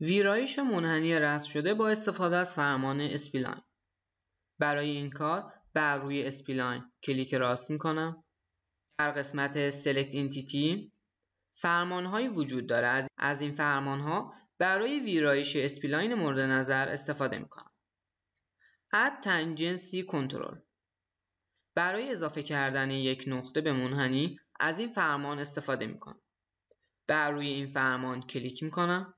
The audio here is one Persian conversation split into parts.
ویرایش منحنی رسم شده با استفاده از فرمان اسپیلاین برای این کار بر روی اسپیلاین کلیک راست می کنم در قسمت سلکت Entity فرمان هایی وجود داره از این فرمان ها برای ویرایش اسپیلاین مورد نظر استفاده می کنم Add Tangency Control برای اضافه کردن یک نقطه به منحنی از این فرمان استفاده می کنم بر روی این فرمان کلیک می کنم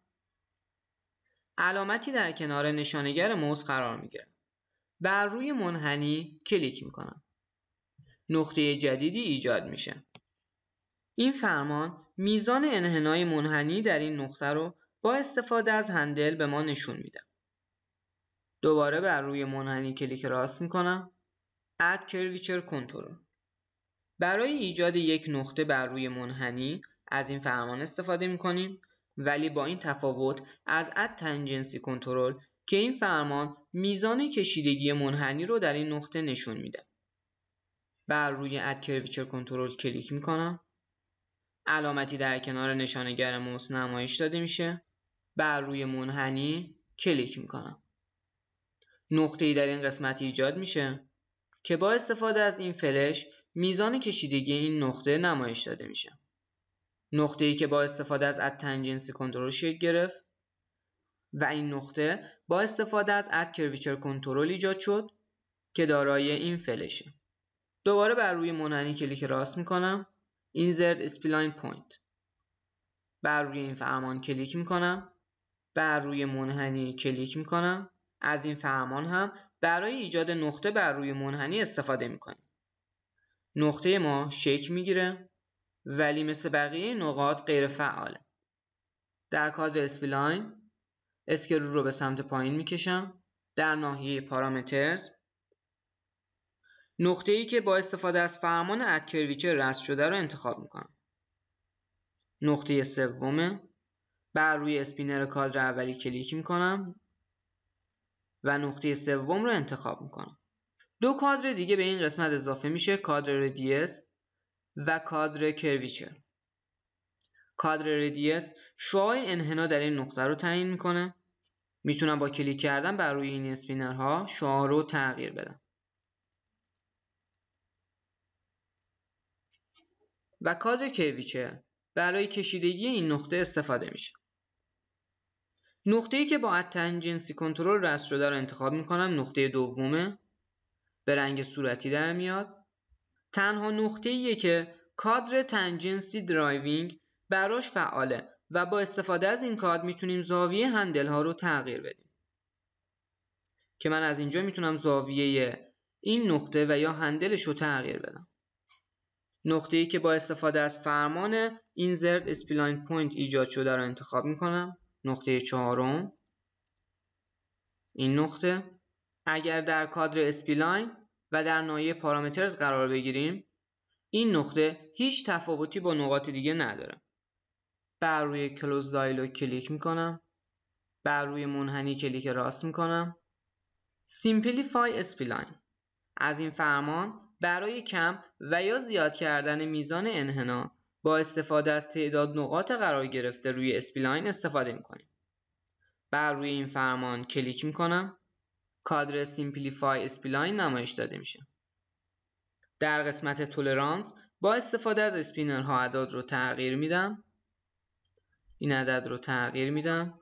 علامتی در کنار نشانگر موز قرار میگیرم بر روی منحنی کلیک میکنم نقطه جدیدی ایجاد میشه این فرمان میزان انحنای منحنی در این نقطه رو با استفاده از هندل به ما نشون میده دوباره بر روی منحنی کلیک راست میکنم Add Curvature Control برای ایجاد یک نقطه بر روی منحنی از این فرمان استفاده میکنیم ولی با این تفاوت از اد تنجنسی کنترل که این فرمان میزان کشیدگی منحنی رو در این نقطه نشون میده. بر روی اد کرویچر کنترل کلیک میکنم. علامتی در کنار نشانگر موس نمایش داده میشه. بر روی منحنی کلیک میکنم. نقطه ای در این قسمت ایجاد میشه که با استفاده از این فلش میزان کشیدگی این نقطه نمایش داده میشه. نقطه ای که با استفاده از اد تنجنسی کنترل شکل گرفت و این نقطه با استفاده از اد کرویچر کنترل ایجاد شد که دارای این فلشه دوباره بر روی منحنی کلیک راست میکنم insert spline point بر روی این فرمان کلیک میکنم بر روی منحنی کلیک میکنم از این فرمان هم برای ایجاد نقطه بر روی منحنی استفاده میکنیم نقطه ما شکل میگیره ولی مثل بقیه نقاط غیر فعاله. در کادر اسپلاین اسکرو رو به سمت پایین میکشم در ناحیه پارامترز نقطه ای که با استفاده از فرمان اد کرویچر رست شده رو انتخاب میکنم. نقطه سومه بر روی اسپینر کادر اولی کلیک میکنم و نقطه سوم رو انتخاب میکنم. دو کادر دیگه به این قسمت اضافه میشه کادر رادیس و کادر کرویچر کادر ردیس شعای انحنا در این نقطه رو تعیین میکنه میتونم با کلیک کردن بر روی این اسپینرها شعا رو تغییر بدم و کادر کرویچر برای کشیدگی این نقطه استفاده میشه نقطه ای که با اتنجنسی کنترل رست شده رو انتخاب میکنم نقطه دومه به رنگ صورتی در میاد تنها ایه که کادر تنجنسی درایوینگ براش فعاله و با استفاده از این کادر میتونیم زاویه هندل ها رو تغییر بدیم که من از اینجا میتونم زاویه این نقطه و یا هندلش رو تغییر بدم نقطه ای که با استفاده از فرمان insert spline point ایجاد شده رو انتخاب میکنم نقطه چهارم این نقطه اگر در کادر اسپلاین و در نایه پارامترز قرار بگیریم این نقطه هیچ تفاوتی با نقاط دیگه نداره بر روی کلوز دایلوگ کلیک میکنم بر روی منحنی کلیک راست میکنم سیمپلیفای اسپلاین از این فرمان برای کم و یا زیاد کردن میزان انحنا با استفاده از تعداد نقاط قرار گرفته روی اسپلاین استفاده میکنیم بر روی این فرمان کلیک میکنم کادر سیمپلیفای اسپلاین نمایش داده میشه در قسمت تولرانس با استفاده از اسپینر ها عدد رو تغییر میدم این عدد رو تغییر میدم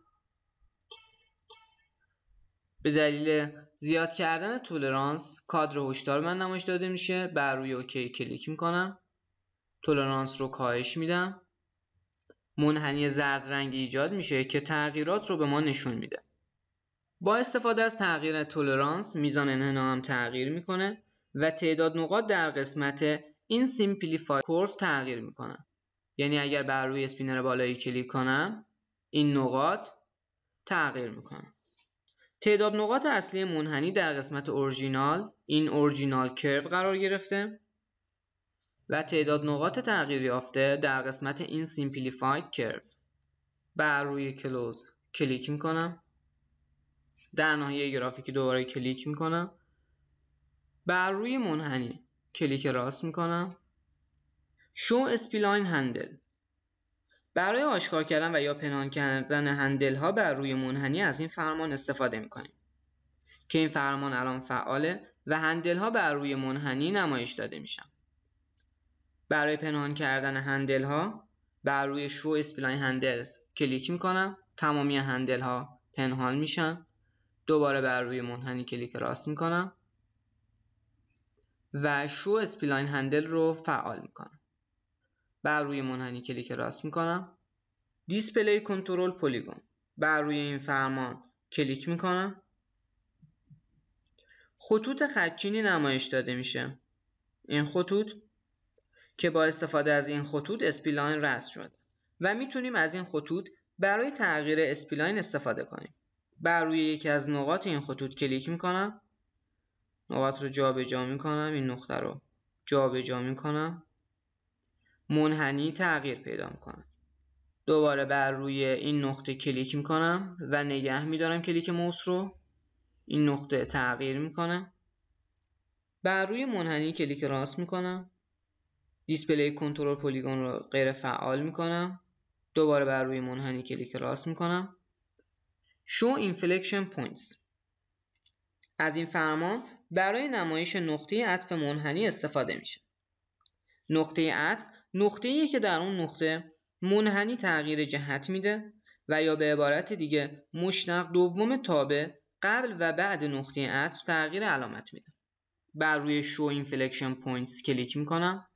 به دلیل زیاد کردن تولرانس کادر هشدار من نمایش داده میشه بر روی اوکی کلیک میکنم تولرانس رو کاهش میدم منحنی زرد رنگ ایجاد میشه که تغییرات رو به ما نشون میده با استفاده از تغییر تولرانس میزان انحنا هم تغییر میکنه و تعداد نقاط در قسمت این سیمپلیفای کرف تغییر میکنه یعنی اگر بر روی اسپینر بالایی کلیک کنم این نقاط تغییر میکنه تعداد نقاط اصلی منحنی در قسمت اورجینال این اورجینال کرو قرار گرفته و تعداد نقاط تغییر یافته در قسمت این سیمپلیفاید کرو بر روی کلوز کلیک میکنم در ناحیه گرافیکی دوباره کلیک میکنم بر روی منحنی کلیک راست میکنم شو اسپلاین هندل برای آشکار کردن و یا پنهان کردن هندل ها بر روی منحنی از این فرمان استفاده میکنیم که این فرمان الان فعاله و هندل ها بر روی منحنی نمایش داده میشن برای پنهان کردن هندل ها بر روی شو اسپلاین هندلز کلیک میکنم تمامی هندل ها پنهان میشن دوباره بر روی منحنی کلیک راست میکنم و شو اسپلاین هندل رو فعال میکنم بر روی منحنی کلیک راست میکنم دیسپلی کنترل پلیگون بر روی این فرمان کلیک میکنم خطوط خچینی نمایش داده میشه این خطوط که با استفاده از این خطوط اسپیلاین رسم شده و میتونیم از این خطوط برای تغییر اسپیلاین استفاده کنیم بر روی یکی از نقاط این خطوط کلیک میکنم نقاط رو جابجا جا میکنم این نقطه رو جابجا جا میکنم منحنی تغییر پیدا میکنم دوباره بر روی این نقطه کلیک میکنم و نگه میدارم کلیک موس رو این نقطه تغییر میکنه بر روی منحنی کلیک راست میکنم دیسپلی کنترل پلیگون رو غیر فعال میکنم دوباره بر روی منحنی کلیک راست میکنم show inflection points از این فرمان برای نمایش نقطه عطف منحنی استفاده میشه نقطه عطف ایه که در اون نقطه منحنی تغییر جهت میده و یا به عبارت دیگه مشتق دوم تابع قبل و بعد نقطه عطف تغییر علامت میده بر روی شو اینفلکشن پوینتس کلیک میکنم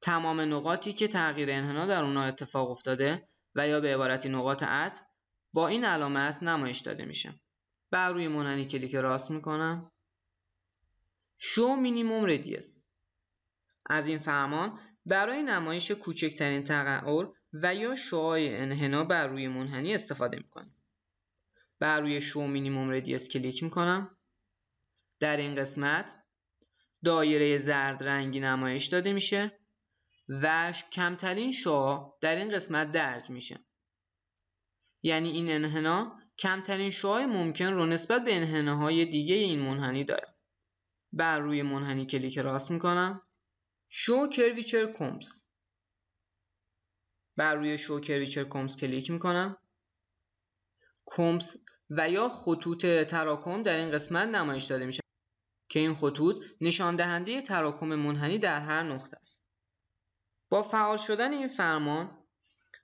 تمام نقاطی که تغییر انحنا در اونها اتفاق افتاده و یا به عبارتی نقاط عطف با این علامت نمایش داده میشه بر روی منحنی کلیک راست میکنم شو مینیموم ردیس از این فرمان برای نمایش کوچکترین تقعر و یا شوهای انحنا بر روی منحنی استفاده میکنیم بر روی شو مینیموم ردیس کلیک میکنم در این قسمت دایره زرد رنگی نمایش داده میشه و کمترین شعا در این قسمت درج میشه یعنی این انحنا کمترین شعاع ممکن رو نسبت به انحناهای دیگه این منحنی داره بر روی منحنی کلیک راست میکنم شو کرویچر کمپس بر روی شو کرویچر کمپس کلیک میکنم کمز و یا خطوط تراکم در این قسمت نمایش داده میشه که این خطوط نشان دهنده تراکم منحنی در هر نقطه است با فعال شدن این فرمان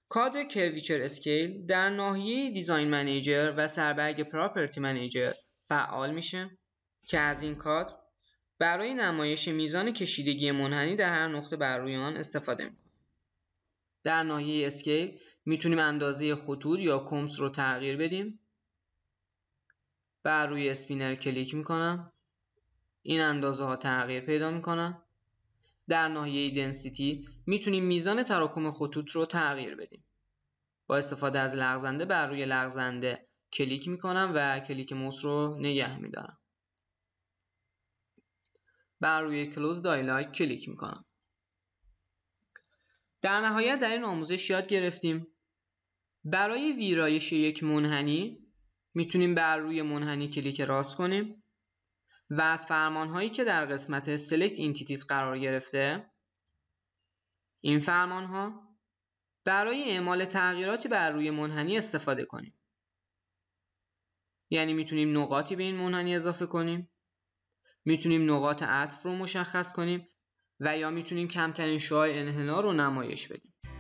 کادر کرویچر اسکیل در ناحیه دیزاین منیجر و سربرگ پراپرتی منیجر فعال میشه که از این کادر برای نمایش میزان کشیدگی منحنی در هر نقطه بر روی آن استفاده میکنیم. در ناحیه اسکیل میتونیم اندازه خطوط یا کمس رو تغییر بدیم. بر روی اسپینر کلیک میکنم. این اندازه ها تغییر پیدا میکنن. در ناحیه دنسیتی میتونیم میزان تراکم خطوط رو تغییر بدیم. با استفاده از لغزنده بر روی لغزنده کلیک میکنم و کلیک موس رو نگه میدارم. بر روی کلوز دایلاگ کلیک میکنم. در نهایت در این آموزش یاد گرفتیم برای ویرایش یک منحنی میتونیم بر روی منحنی کلیک راست کنیم و از فرمان هایی که در قسمت Select Entities قرار گرفته این فرمان ها برای اعمال تغییراتی بر روی منحنی استفاده کنیم. یعنی میتونیم نقاطی به این منحنی اضافه کنیم میتونیم نقاط عطف رو مشخص کنیم و یا میتونیم کمترین شعاع انحنا رو نمایش بدیم